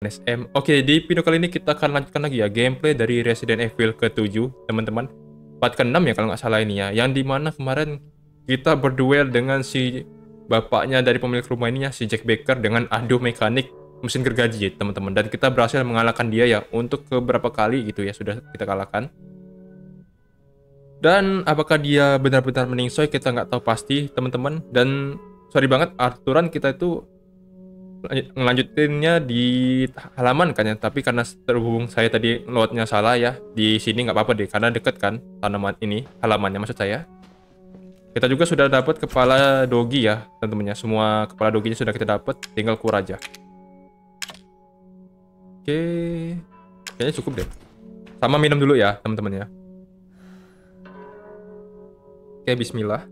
NSM. Oke, di video kali ini kita akan lanjutkan lagi ya gameplay dari Resident Evil ke-7, teman-teman. 4 ke-6 ya kalau nggak salah ini ya. Yang dimana kemarin kita berduel dengan si bapaknya dari pemilik rumah ini ya, si Jack Baker dengan adu mekanik mesin gergaji teman-teman. Dan kita berhasil mengalahkan dia ya untuk beberapa kali gitu ya sudah kita kalahkan. Dan apakah dia benar-benar meningsoi kita nggak tahu pasti, teman-teman. Dan sorry banget aturan kita itu ngelanjutinnya di halaman kan ya tapi karena terhubung saya tadi loadnya salah ya di sini nggak apa-apa deh karena deket kan tanaman ini halamannya maksud saya kita juga sudah dapat kepala dogi ya teman semua kepala doginya sudah kita dapat tinggal kur aja oke kayaknya cukup deh sama minum dulu ya teman-temannya oke bismillah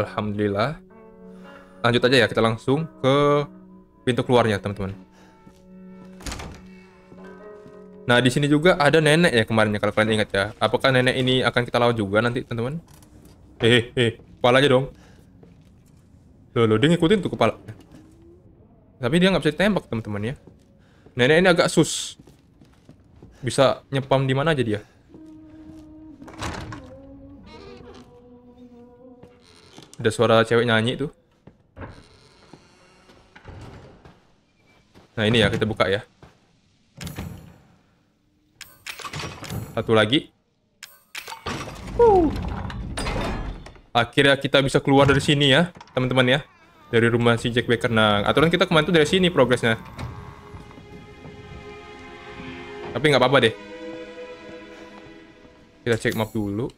Alhamdulillah. Lanjut aja ya, kita langsung ke pintu keluarnya, teman-teman. Nah, di sini juga ada nenek ya kemarin ya, kalau kalian ingat ya. Apakah nenek ini akan kita lawan juga nanti, teman-teman? Hehehe, eh, kepala aja dong. Loh, loh, dia ngikutin tuh kepala. Tapi dia nggak bisa ditembak, teman-teman ya. Nenek ini agak sus. Bisa nyepam di mana aja dia. Ada suara cewek nyanyi tuh. Nah ini ya, kita buka ya. Satu lagi. Woo. Akhirnya kita bisa keluar dari sini ya, teman-teman ya. Dari rumah si Jack Baker. Nah, aturan kita kemarin tuh dari sini progresnya. Tapi nggak apa-apa deh. Kita cek map dulu.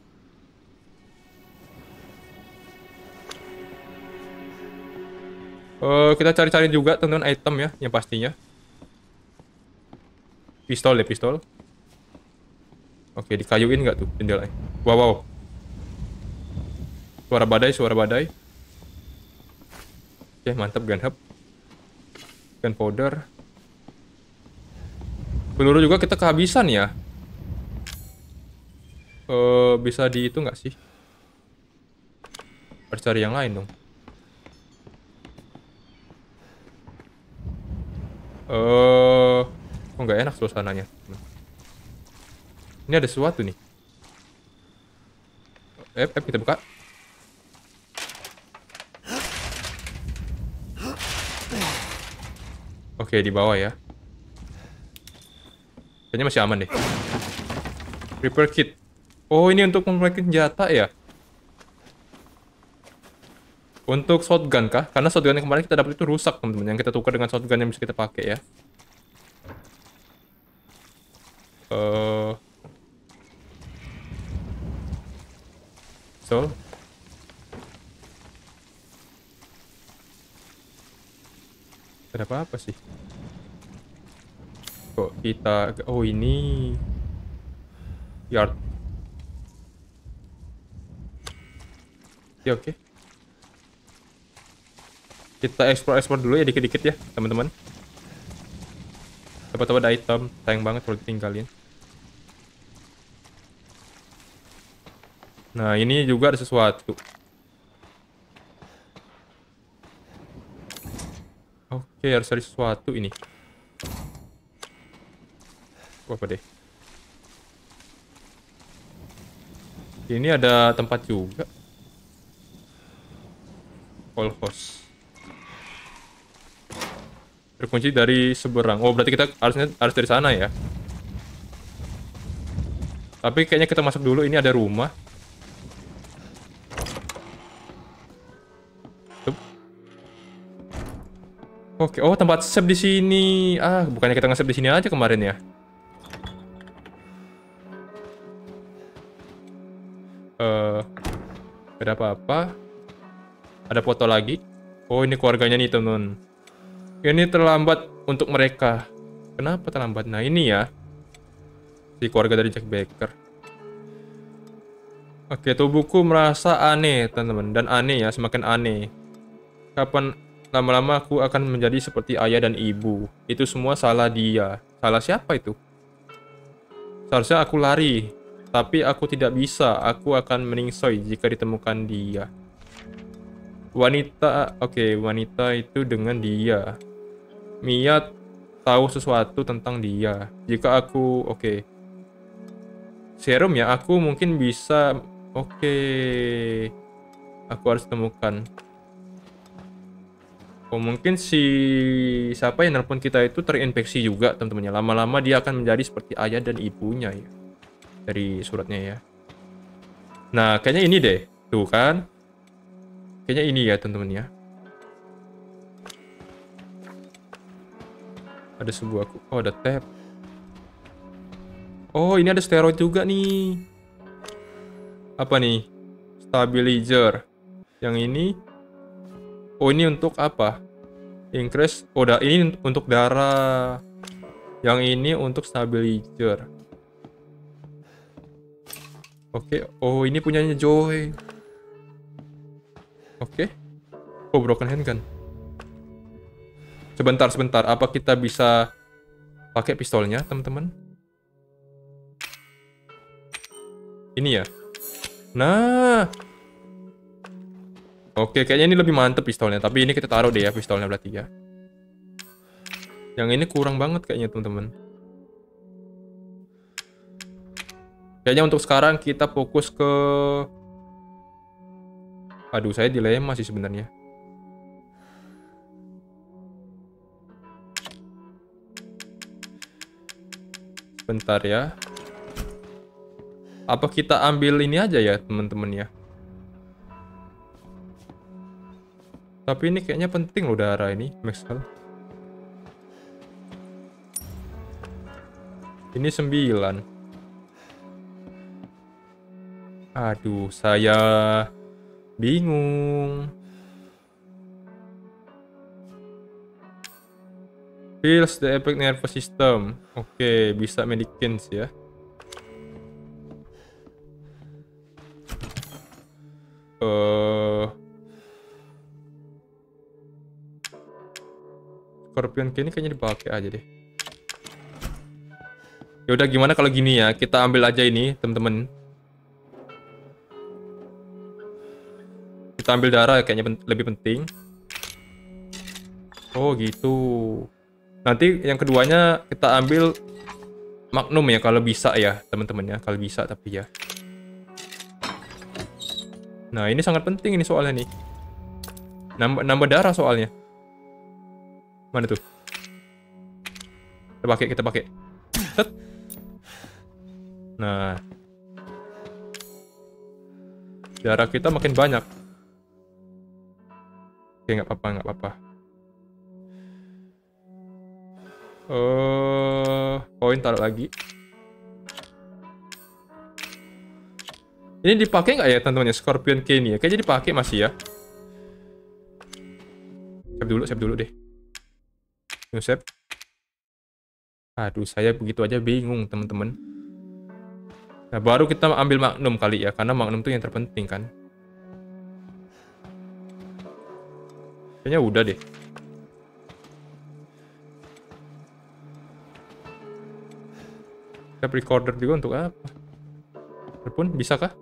Uh, kita cari-cari juga teman-teman item ya, yang pastinya. Pistol deh pistol. Oke, dikayuin nggak tuh jendela. Wow, wow. Suara badai, suara badai. Oke, mantap gun hub. Gunpowder. Peluru juga kita kehabisan ya. Uh, bisa di itu nggak sih? Harus cari yang lain dong. Oh, uh, oh, nggak enak suasananya. Ini ada sesuatu nih. Eh, eh kita buka. Oke, di bawah ya. Kayaknya masih aman deh. Repair kit. Oh, ini untuk memperbaiki senjata ya? Untuk shotgun kah? Karena shotgun yang kemarin kita dapat itu rusak, teman-teman. Yang kita tukar dengan shotgun yang bisa kita pakai ya. Uh... So. Ada apa-apa sih? Kok kita... Oh, ini... Yard. Ya, oke. Okay kita explore-explore dulu ya dikit-dikit ya teman-teman dapat ada item sayang banget kalau ditinggalin nah ini juga ada sesuatu oke harus ada sesuatu ini apa deh ini ada tempat juga all host Terkunci dari seberang. Oh, berarti kita harusnya harus dari sana ya. Tapi kayaknya kita masuk dulu. Ini ada rumah. Oke, oh tempat save di sini. Ah, bukannya kita nge di sini aja kemarin ya? Eh, uh, ada apa-apa? Ada foto lagi? Oh, ini keluarganya nih, teman-teman. Ini terlambat untuk mereka. Kenapa terlambat? Nah ini ya. Si keluarga dari Jack Baker. Oke, tubuhku merasa aneh, teman-teman. Dan aneh ya, semakin aneh. Kapan lama-lama aku akan menjadi seperti ayah dan ibu. Itu semua salah dia. Salah siapa itu? Seharusnya aku lari. Tapi aku tidak bisa. Aku akan meningsoi jika ditemukan dia. Wanita... Oke, okay, wanita itu dengan dia. Mia tahu sesuatu tentang dia. Jika aku, oke. Okay. Serum ya, aku mungkin bisa, oke. Okay. Aku harus temukan. Oh, mungkin si siapa yang nelpon kita itu terinfeksi juga teman-temannya. Lama-lama dia akan menjadi seperti ayah dan ibunya ya. Dari suratnya ya. Nah, kayaknya ini deh. Tuh kan. Kayaknya ini ya teman-teman ya. Ada sebuah... Oh, ada tab. Oh, ini ada steroid juga nih. Apa nih? Stabilizer. Yang ini... Oh, ini untuk apa? Increase... Oh, da ini untuk darah. Yang ini untuk stabilizer. Oke. Okay. Oh, ini punyanya Joy. Oke. Okay. Oh, broken hand kan. Sebentar, sebentar. Apa kita bisa pakai pistolnya, teman-teman? Ini ya. Nah. Oke, kayaknya ini lebih mantep pistolnya. Tapi ini kita taruh deh ya pistolnya berarti ya. Yang ini kurang banget kayaknya, teman-teman. Kayaknya untuk sekarang kita fokus ke... Aduh, saya dilema sih sebenarnya. Bentar ya. Apa kita ambil ini aja ya, teman-teman ya? Tapi ini kayaknya penting loh darah ini, Maxwell. Ini sembilan. Aduh, saya bingung. Feels the effect nervous system. Oke, okay, bisa medikins ya. Eh uh, Scorpion ini kayaknya dipakai aja deh. Ya udah gimana kalau gini ya? Kita ambil aja ini, temen-temen. Kita ambil darah kayaknya lebih penting. Oh, gitu. Nanti yang keduanya kita ambil Magnum ya kalau bisa ya teman-teman ya kalau bisa tapi ya. Nah ini sangat penting ini soalnya nih. Nambah, nambah darah soalnya. Mana tuh? Kita pakai, kita pakai. Set. Nah. Darah kita makin banyak. Oke, nggak apa-apa, nggak apa-apa. Eh, oh, koin taruh lagi. Ini dipakai nggak ya teman-teman ya Scorpion Kane ya? Kayaknya dipakai masih ya. siap dulu, siap dulu deh. Ini save. Aduh, saya begitu aja bingung teman-teman. Nah, baru kita ambil Magnum kali ya, karena Magnum itu yang terpenting kan. Kayaknya udah deh. tape recorder juga untuk apa? Telepon bisa kah?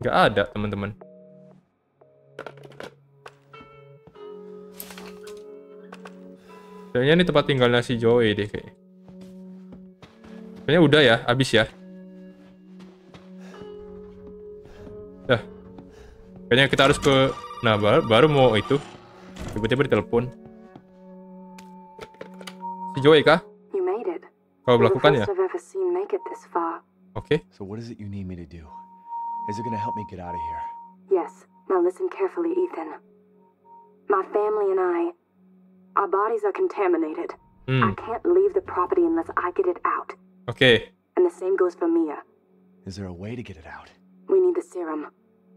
Gak ada, teman-teman. Kayaknya ini tempat tinggalnya si Joey deh kayaknya. Kayaknya udah ya, habis ya. Dah. Kayaknya kita harus ke... Nah, baru, baru mau itu. Tiba-tiba ditelepon. Yoiga. You made it. Kau oh, melakukannya. Okay. So what is it you need me to do? Is it going to help me get out of here? Yes. Now listen carefully, Ethan. My family and I, our bodies are contaminated. Mm. I can't leave the property unless I get it out. Okay. And the same goes for Mia. Is there a way to get it out? We need the serum.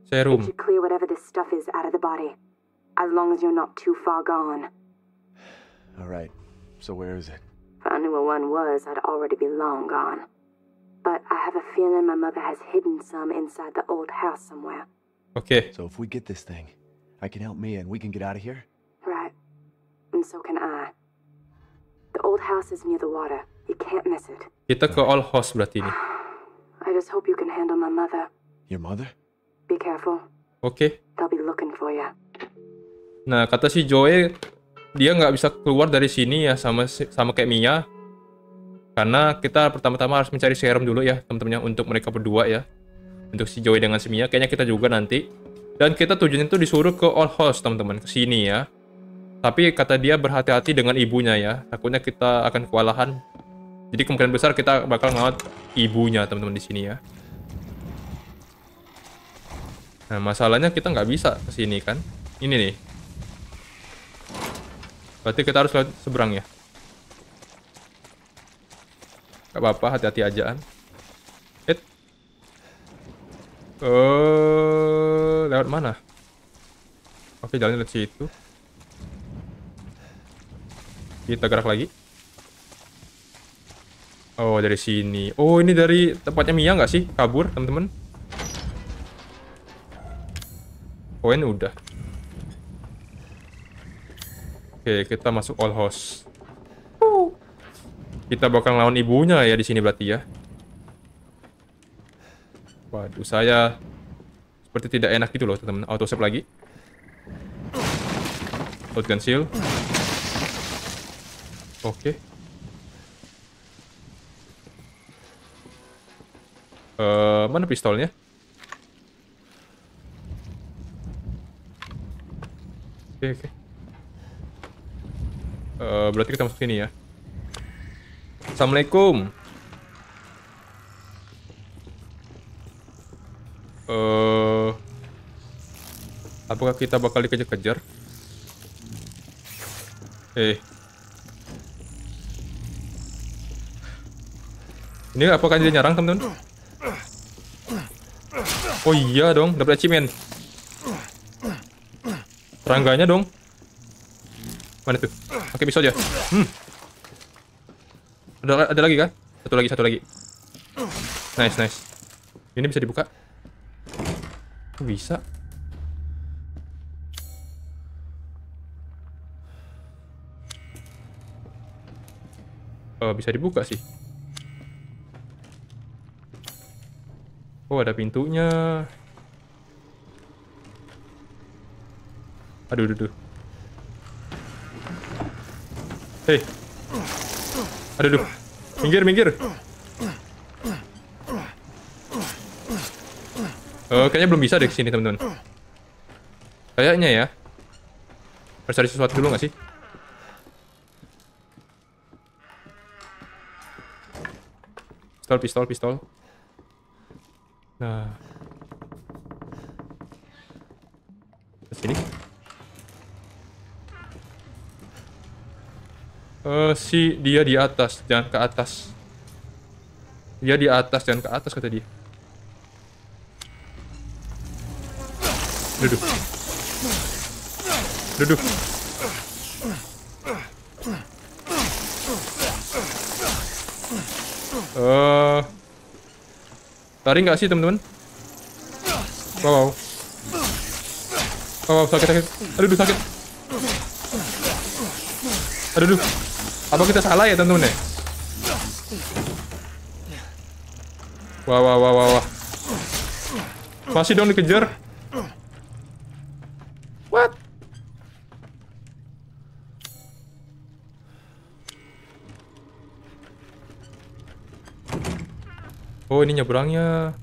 Serum. It should clear whatever this stuff is out of the body. As long as you're not too far gone. All right. So where is it? If I knew where one was, I'd already be long gone. But I have a feeling my mother has hidden some inside the old house somewhere. Okay. So if we get this thing, I can help Mia and we can get out of here? Right. And so can I. The old house is near the water. You can't miss it. Kita ke old house berarti ini. I just hope you can handle my mother. Your mother? Be careful. Okay. They'll be looking for you. Nah, kata si Joey dia nggak bisa keluar dari sini ya sama sama kayak Mia karena kita pertama-tama harus mencari serum dulu ya teman-temannya untuk mereka berdua ya untuk si Joey dengan si Mia kayaknya kita juga nanti dan kita tujuannya itu disuruh ke old House teman-teman ke sini ya tapi kata dia berhati-hati dengan ibunya ya takutnya kita akan kewalahan jadi kemungkinan besar kita bakal ngawat ibunya teman-teman di sini ya nah masalahnya kita nggak bisa ke sini kan ini nih Berarti kita harus lewat seberang ya? Gak apa-apa, hati-hati aja Eh. Uh, lewat mana? Oke, jalannya lewat situ. Kita gerak lagi. Oh, dari sini. Oh, ini dari tempatnya Mia nggak sih? Kabur, teman-teman. ini udah. Oke, kita masuk all house. Kita bakal lawan ibunya ya di sini berarti ya. Waduh, saya seperti tidak enak gitu loh, teman-teman. Auto save lagi. Shotgun seal. Oke. Okay. Uh, eh, mana pistolnya? Oke, okay, oke. Okay. Eh, berarti kita masuk sini ya. Assalamualaikum. Uh, apakah kita bakal dikejar-kejar? Eh. Ini apakah dia nyerang, teman-teman? Oh iya dong, dapat achievement. Rangganya dong. Mana tuh? Pakai pisau aja. Hmm. Ada ada lagi kan? Satu lagi, satu lagi. Nice, nice. Ini bisa dibuka? Kok bisa? Oh, bisa dibuka sih. Oh, ada pintunya. Aduh, aduh, aduh. Hei. Aduh, aduh. Minggir, minggir. Uh, kayaknya belum bisa deh sini teman-teman. Kayaknya ya. Harus cari sesuatu dulu gak sih? Pistol, pistol, pistol. Nah. Ke sini. Uh, si dia di atas, jangan ke atas. Dia di atas, jangan ke atas kata dia. Duduk. Duduk. uh, tarik nggak sih teman-teman? Wow. Wow, sakit sakit. Aduh, sakit. Aduh, aduh. Apa kita salah ya teman-teman ya? Wah, wah, wah, wah, wah. Masih dong dikejar. What? Oh, ini nyebrangnya.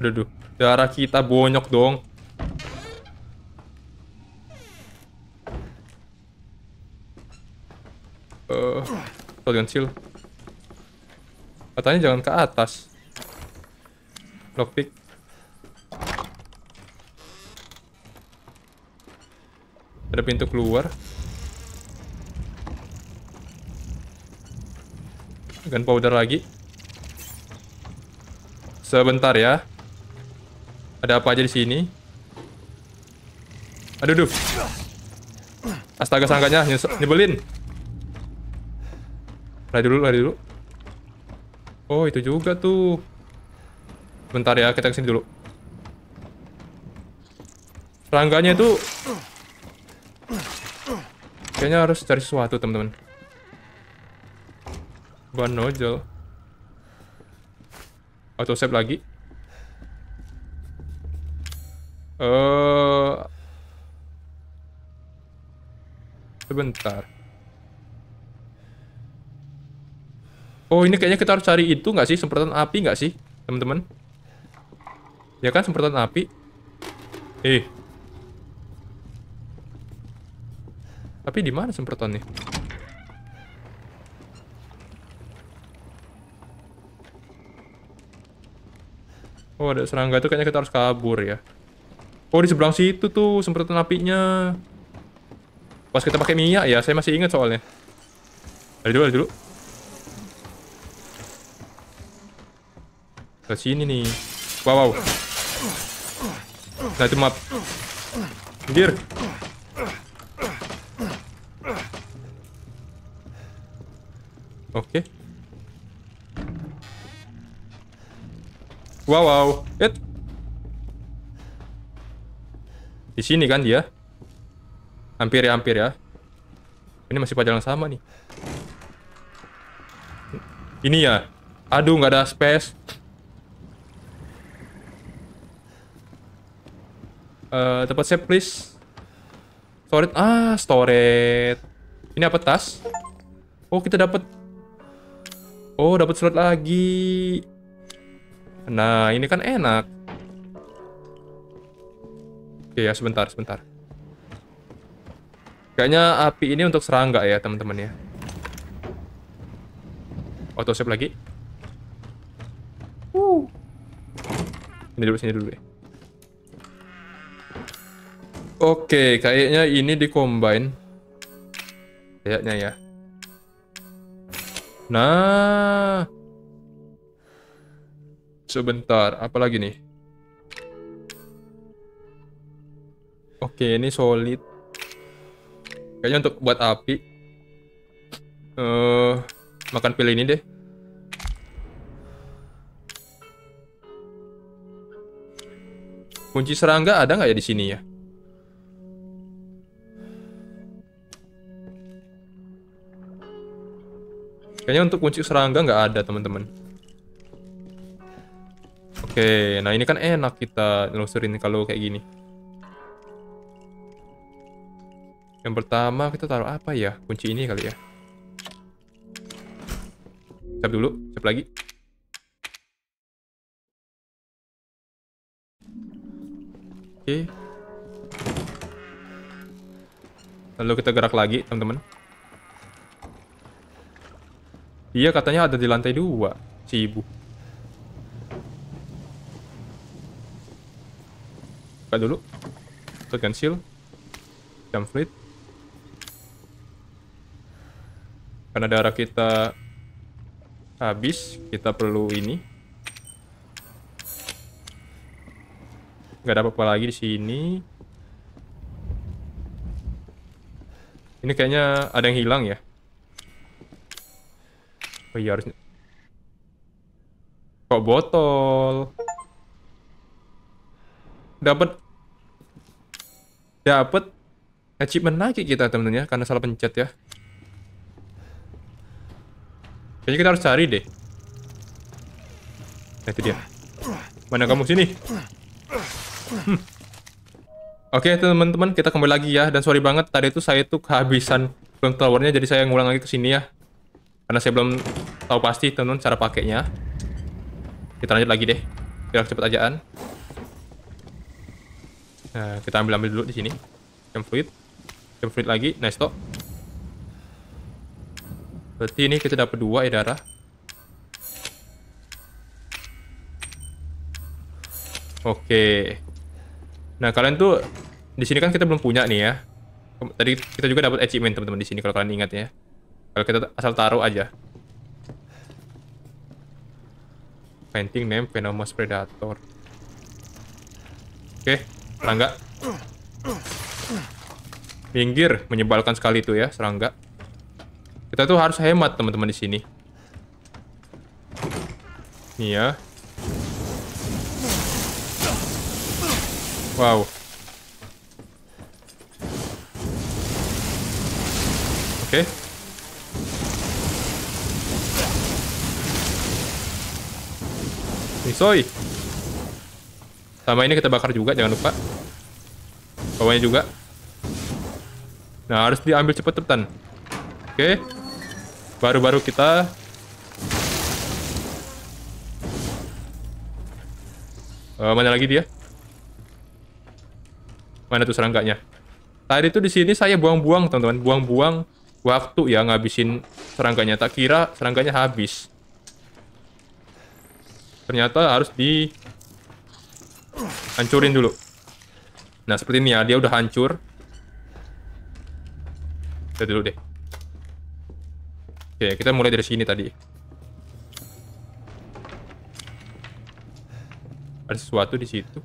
Aduh, duh. Darah kita bonyok dong. Shotgun shield. Katanya jangan ke atas. Lockpick. Ada pintu keluar. Gunpowder lagi. Sebentar ya. Ada apa aja di sini? Aduh, duh. Astaga sangkanya nyebelin. Lari dulu, lari dulu. Oh, itu juga tuh. Bentar ya, kita kesini dulu. serangganya tuh Kayaknya harus cari sesuatu, teman-teman. Ban nojol. Auto save lagi. Eh... Uh... Sebentar. Oh ini kayaknya kita harus cari itu nggak sih semprotan api nggak sih teman-teman? Ya kan semprotan api. Eh. Tapi di mana semprotannya? Oh ada serangga itu kayaknya kita harus kabur ya. Oh di seberang situ tuh semprotan apinya. Pas kita pakai minyak ya, saya masih ingat soalnya. Dari dulu, dari dulu. ke sini nih. Wow, wow. Nah, itu map. Gear. Oke. Wow, wow. It. Di sini kan dia. Hampir ya, hampir ya. Ini masih pada yang sama nih. Ini ya. Aduh, nggak ada space. Eh, tempat save please. Storage. Ah, storage. Ini apa tas? Oh, kita dapat. Oh, dapat slot lagi. Nah, ini kan enak. Oke ya, sebentar, sebentar. Kayaknya api ini untuk serangga ya, teman-teman ya. Auto save lagi. Uh. Ini dulu, sini dulu ya. Oke, kayaknya ini di Kayaknya ya. Nah. Sebentar, apa lagi nih? Oke, ini solid. Kayaknya untuk buat api. Eh, uh, makan pil ini deh. Kunci serangga ada nggak ya di sini ya? Kayaknya untuk kunci serangga nggak ada, teman-teman. Oke, nah ini kan enak kita nelusurin kalau kayak gini. Yang pertama kita taruh apa ya? Kunci ini kali ya. Siap dulu, siap lagi. Oke. Lalu kita gerak lagi, teman-teman. Iya katanya ada di lantai dua si ibu. Buka dulu. Tekan shield. Jump fleet. Karena darah kita habis, kita perlu ini. Gak ada apa-apa lagi di sini. Ini kayaknya ada yang hilang ya. Oh iya harusnya. Kok botol? Dapat dapat achievement lagi kita temennya karena salah pencet ya. Kayaknya kita harus cari deh. Nah, itu dia. Mana kamu sini? Hmm. Oke okay, teman-teman kita kembali lagi ya dan sorry banget tadi itu saya tuh kehabisan film towernya jadi saya ngulang lagi ke sini ya karena saya belum tahu pasti teman-teman cara pakainya. Kita lanjut lagi deh. Biar cepet ajaan. Nah, kita ambil-ambil dulu di sini. jump fluid. jump fluid lagi. Nice stop. Berarti ini kita dapat dua edara ya, oke Oke. Nah, kalian tuh di sini kan kita belum punya nih ya. Tadi kita juga dapat achievement teman-teman di sini kalau kalian ingat ya. Kalau kita asal taruh aja. Painting name Venomous Predator. Oke, okay, serangga. pinggir menyebalkan sekali itu ya, serangga. Kita tuh harus hemat teman-teman di sini. Iya. Wow. Oke. Okay. Misoy. Sama ini kita bakar juga, jangan lupa. Bawahnya juga. Nah, harus diambil cepet-cepetan. Oke. Baru-baru kita... Uh, mana lagi dia? Mana tuh serangganya? Tadi tuh di sini saya buang-buang, teman-teman. Buang-buang waktu ya ngabisin serangganya. Tak kira serangganya habis ternyata harus di hancurin dulu. Nah, seperti ini ya, dia udah hancur. Kita dulu deh. Oke, kita mulai dari sini tadi. Ada sesuatu di situ.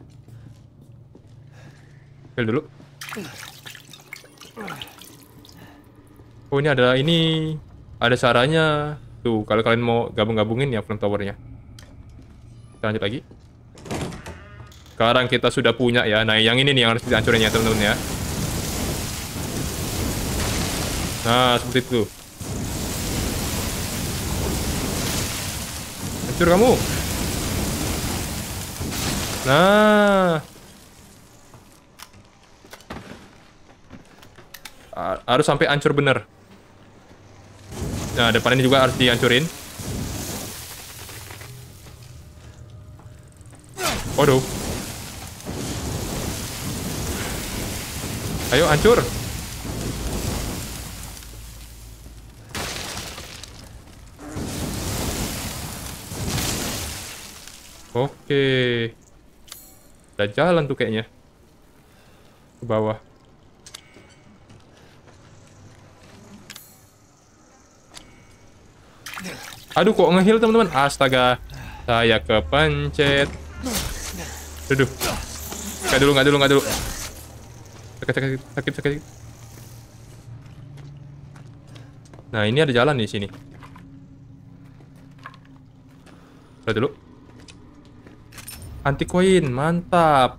Kill dulu. Oh, ini adalah ini ada caranya. Tuh, kalau kalian mau gabung-gabungin ya front towernya. Kita lanjut lagi. Sekarang kita sudah punya ya. Nah, yang ini nih yang harus dihancurin ya, teman-teman ya. Nah, seperti itu. Hancur kamu. Nah. Harus sampai hancur bener. Nah, depan ini juga harus dihancurin. Waduh. Ayo, hancur. Oke. Udah jalan tuh kayaknya. Ke bawah. Aduh kok ngehil teman-teman. Astaga. Saya kepencet. Duduk. duh. dulu, gak dulu, gak dulu. Sakit, sakit, sakit, sakit. Nah, ini ada jalan di sini. Udah dulu. Anti koin, mantap.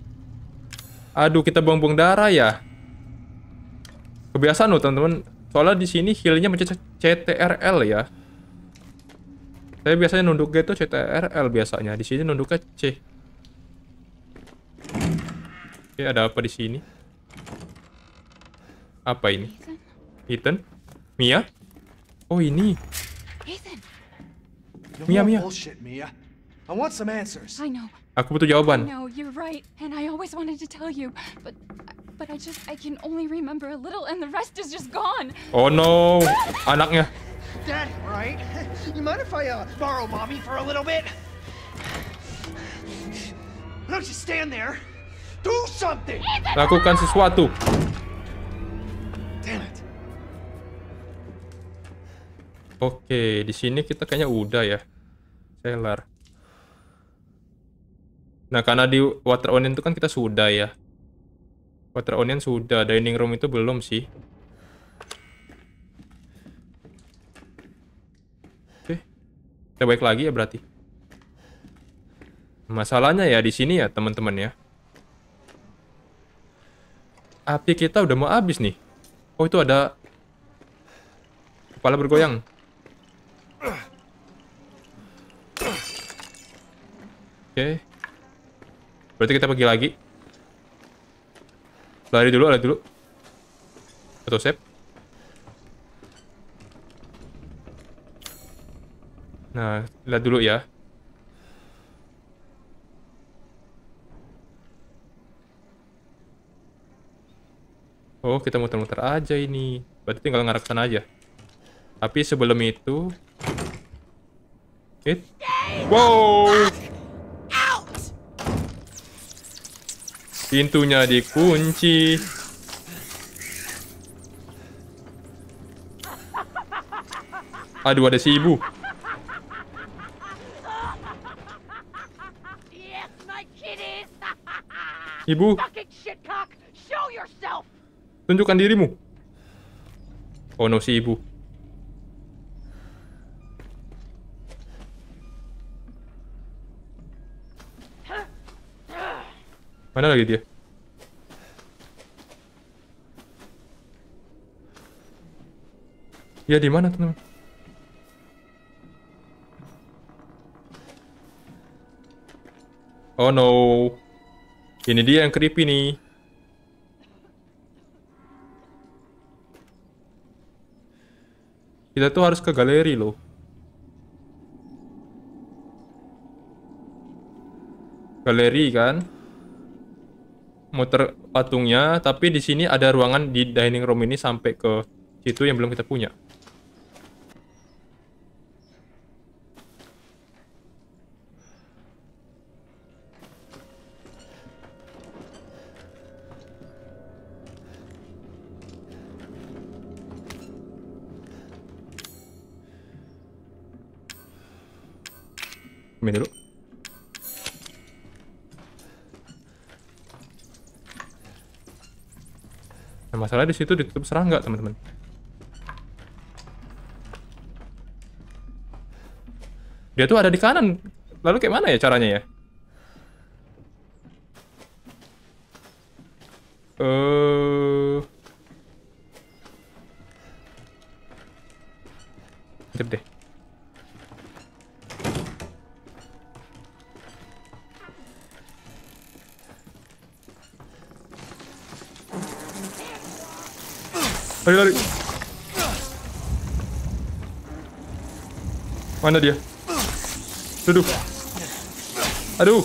Aduh, kita buang-buang darah ya. Kebiasaan loh, teman-teman. Soalnya di sini healnya mencet CTRL ya. Saya biasanya nunduk gitu CTRL biasanya. Di sini nunduknya C. Oke, ada apa di sini? Apa ini? Ethan? Mia? Oh, ini. Ethan. Mia, Mia. I want some answers. I know. Aku butuh jawaban. No, you're right, and I always wanted to tell you, but but I just I can only remember a little, and the rest is just gone. Oh no, anaknya. Dad, right? You mind if I uh, borrow mommy for a little bit? Why don't you stand there? Lakukan sesuatu. Oke, di sini kita kayaknya udah ya. Seller. Nah, karena di Water Onion itu kan kita sudah ya. Water Onion sudah, dining room itu belum sih. Oke. Kita balik lagi ya berarti. Masalahnya ya di sini ya, teman-teman ya. Api kita udah mau habis nih. Oh, itu ada... Kepala bergoyang. Oke. Okay. Berarti kita pergi lagi. Lari dulu, lari dulu. atau save. Nah, lihat dulu ya. Oh, kita muter-muter aja ini. Berarti tinggal ngarah sana aja. Tapi sebelum itu... It... Wow! Pintunya dikunci. Aduh, ada si ibu. Ibu. Tunjukkan dirimu. Oh no, si ibu. Mana lagi dia? Ya di mana teman Oh no. Ini dia yang creepy nih. Kita tuh harus ke galeri loh. Galeri kan. Muter patungnya, tapi di sini ada ruangan di dining room ini sampai ke situ yang belum kita punya. Nah, masalah di situ ditutup serangga, teman-teman. Dia tuh ada di kanan. Lalu kayak mana ya caranya ya? Eh uh... deh. Lari, lari. Mana dia? Duduk. Aduh.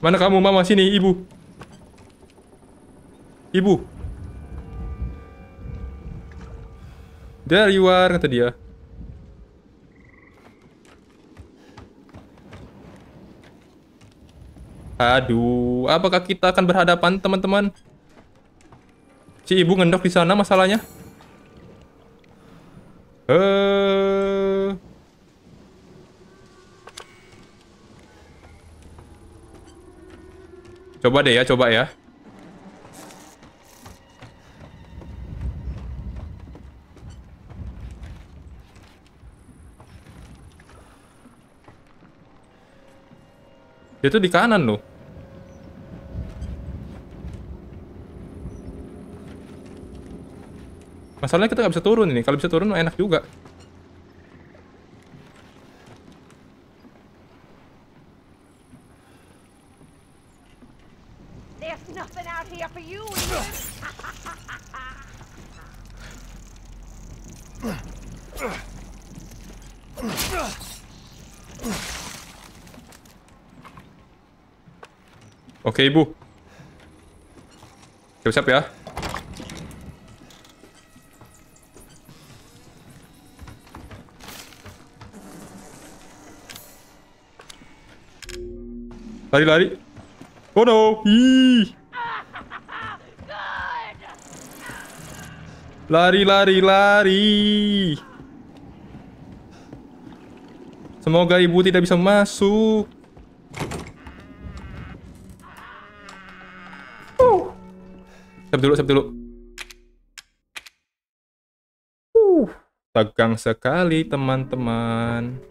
Mana kamu, Mama? Sini, Ibu. Ibu. There you are, kata dia. Aduh, apakah kita akan berhadapan, teman-teman? Si ibu ngendok di sana masalahnya. Eh. Coba deh ya, coba ya. Dia tuh di kanan loh. Masalahnya kita nggak bisa turun ini. Kalau bisa turun enak juga. Oke, Ibu. Siap-siap ya. Lari, lari. Oh no. Ih. Lari, lari, lari. Semoga ibu tidak bisa masuk. Siap Sep dulu, sep dulu. Uh, tegang sekali teman-teman.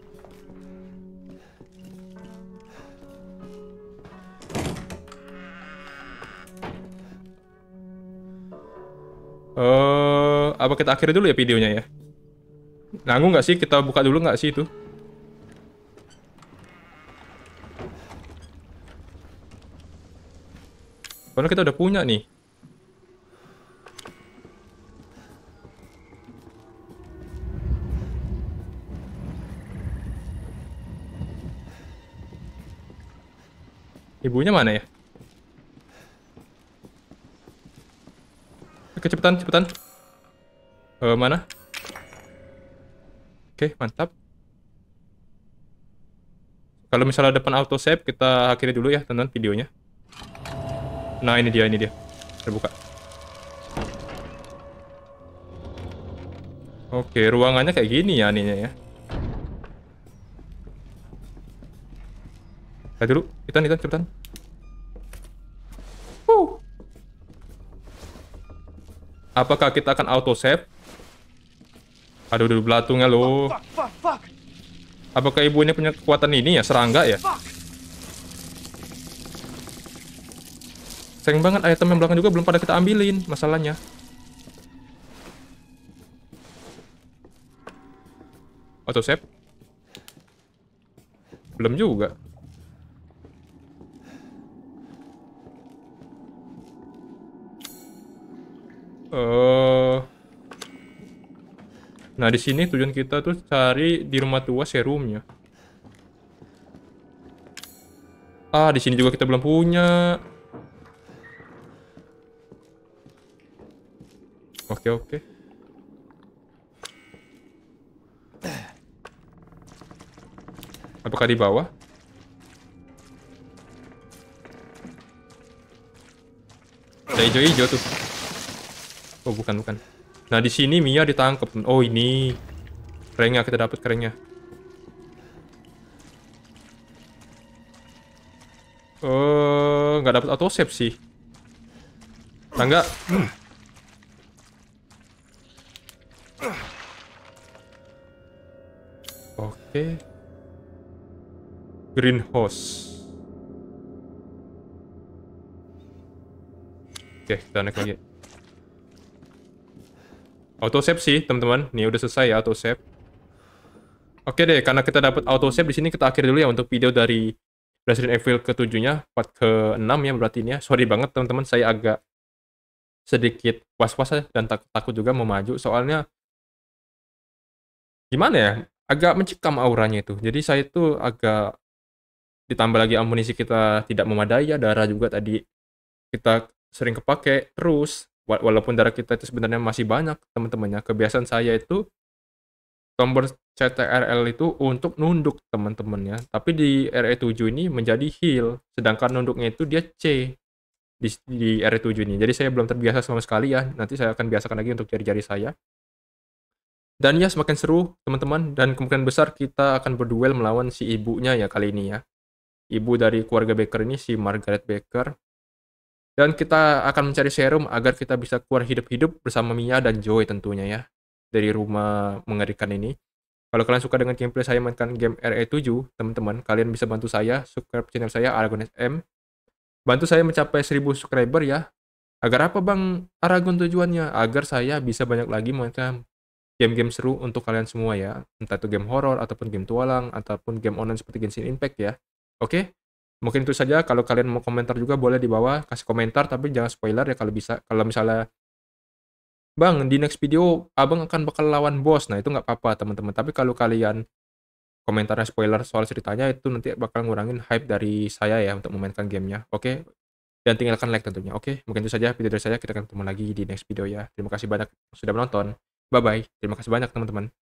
Eh, apa kita akhiri dulu ya videonya ya? Nanggung nggak sih? Kita buka dulu nggak sih itu? Karena kita udah punya nih. Ibunya mana ya? cepetan, cepetan. Uh, mana? Oke, okay, mantap. Kalau misalnya depan auto save, kita akhiri dulu ya, tentang videonya. Nah, ini dia, ini dia. Terbuka. Oke, ruangannya kayak gini ya aninya ya. Lihat dulu, cepetan, cepetan, cepetan. Apakah kita akan auto save? Aduh, aduh belatungnya lo. Apakah ibu ini punya kekuatan ini ya serangga ya? Sayang banget item yang belakang juga belum pada kita ambilin masalahnya. Auto save? Belum juga. uh, nah di sini tujuan kita tuh cari di rumah tua serumnya ah di sini juga kita belum punya oke oke apakah di bawah Udah hijau-hijau tuh Oh, bukan, bukan. Nah, di sini Mia ditangkap. Oh, ini keringnya kita dapat keringnya. Eh, uh, nggak dapat save sih. Tangga. Nah, Oke. Okay. horse. Oke, okay, kita naik lagi. Auto save sih, teman-teman. Nih udah selesai ya auto save. Oke deh, karena kita dapat auto save di sini kita akhir dulu ya untuk video dari Resident Evil ke-7-nya, part ke-6 ya berarti ini ya. Sorry banget teman-teman, saya agak sedikit was-was ya dan tak takut juga mau maju soalnya gimana ya? Agak mencekam auranya itu. Jadi saya itu agak ditambah lagi amunisi kita tidak memadai ya, darah juga tadi kita sering kepake terus walaupun darah kita itu sebenarnya masih banyak teman-temannya kebiasaan saya itu tombol CTRL itu untuk nunduk teman-temannya tapi di RE7 ini menjadi heal sedangkan nunduknya itu dia C di, di RE7 ini jadi saya belum terbiasa sama sekali ya nanti saya akan biasakan lagi untuk jari-jari saya dan ya semakin seru teman-teman dan kemungkinan besar kita akan berduel melawan si ibunya ya kali ini ya ibu dari keluarga Baker ini si Margaret Baker dan kita akan mencari serum agar kita bisa keluar hidup-hidup bersama Mia dan Joy tentunya ya. Dari rumah mengerikan ini. Kalau kalian suka dengan gameplay saya mainkan game RE7, teman-teman, kalian bisa bantu saya, subscribe channel saya, Aragon SM. Bantu saya mencapai 1000 subscriber ya. Agar apa bang Aragon tujuannya? Agar saya bisa banyak lagi mainkan game-game seru untuk kalian semua ya. Entah itu game horor, ataupun game tualang, ataupun game online seperti Genshin Impact ya. Oke? Mungkin itu saja. Kalau kalian mau komentar juga boleh di bawah. Kasih komentar, tapi jangan spoiler ya kalau bisa. Kalau misalnya, Bang, di next video abang akan bakal lawan bos. Nah, itu nggak apa-apa, teman-teman. Tapi kalau kalian komentarnya spoiler soal ceritanya, itu nanti bakal ngurangin hype dari saya ya untuk memainkan gamenya. Oke? Okay? dan tinggalkan like tentunya. Oke, mungkin itu saja video dari saya. Kita akan ketemu lagi di next video ya. Terima kasih banyak sudah menonton. Bye bye. Terima kasih banyak teman-teman.